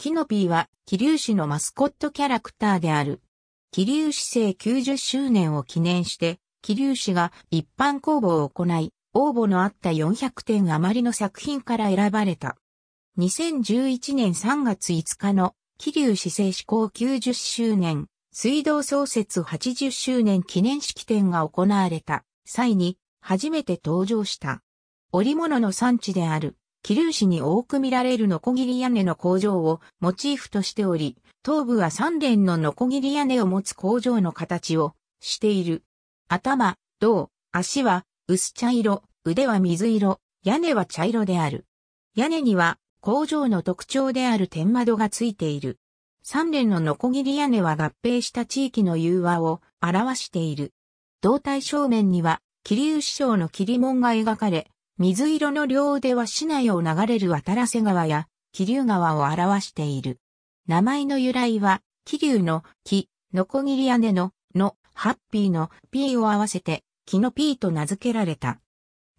キノピーは、桐生市のマスコットキャラクターである。桐生市生90周年を記念して、桐生市が一般公募を行い、応募のあった400点余りの作品から選ばれた。2011年3月5日の、桐生市生施行90周年、水道創設80周年記念式典が行われた際に、初めて登場した。織物の産地である、桐生市に多く見られるノコギリ屋根の工場をモチーフとしており、頭部は三連のノコギリ屋根を持つ工場の形をしている。頭、胴、足は薄茶色、腕は水色、屋根は茶色である。屋根には工場の特徴である天窓がついている。三連のノコギリ屋根は合併した地域の融和を表している。胴体正面には、桐生市長の桐門が描かれ、水色の両腕は市内を流れる渡良瀬川や桐生川を表している。名前の由来は、桐生の木、のこぎり屋根の、の、ハッピーの P を合わせて、キノピーと名付けられた。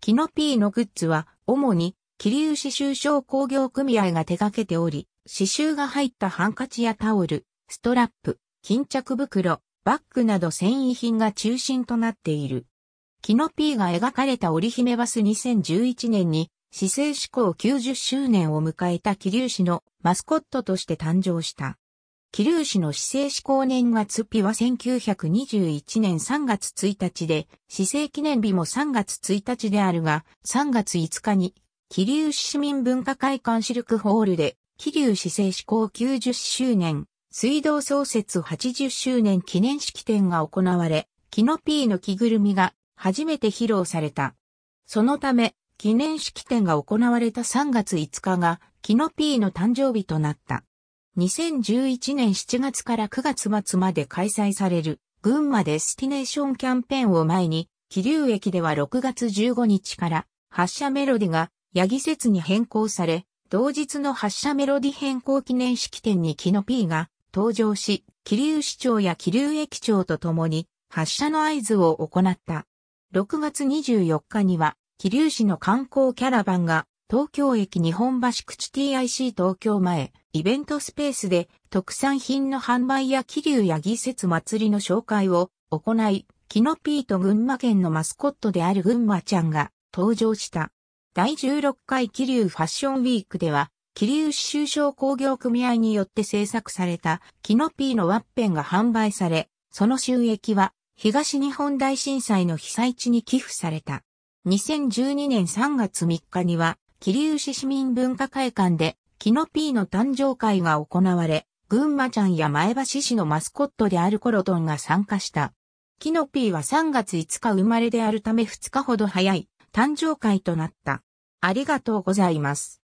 キノピーのグッズは、主に、桐生刺繍商工業組合が手掛けており、刺繍が入ったハンカチやタオル、ストラップ、巾着袋、バッグなど繊維品が中心となっている。キノピーが描かれた織姫バス2011年に、市政志向90周年を迎えた桐生市のマスコットとして誕生した。桐生市の市政志向年月日は1921年3月1日で、市政記念日も3月1日であるが、3月5日に、桐生市市民文化会館シルクホールで、桐生市政志向90周年、水道創設80周年記念式典が行われ、キノピーの着ぐるみが初めて披露された。そのため、記念式典が行われた3月5日が、キノピーの誕生日となった。2011年7月から9月末まで開催される、群馬デスティネーションキャンペーンを前に、気流駅では6月15日から発車メロディが八木節に変更され、同日の発車メロディ変更記念式典にキノピーが登場し、気流市長や気流駅長と共に発車の合図を行った。6月24日には、桐生市の観光キャラバンが、東京駅日本橋口 TIC 東京前、イベントスペースで、特産品の販売や桐生や技節祭りの紹介を行い、キノピーと群馬県のマスコットである群馬ちゃんが登場した。第16回桐生ファッションウィークでは、桐生市中小工業組合によって制作されたキノピーのワッペンが販売され、その収益は東日本大震災の被災地に寄付された。2012年3月3日には、桐生市市民文化会館で、キノピーの誕生会が行われ、群馬ちゃんや前橋市のマスコットであるコロトンが参加した。キノピーは3月5日生まれであるため2日ほど早い誕生会となった。ありがとうございます。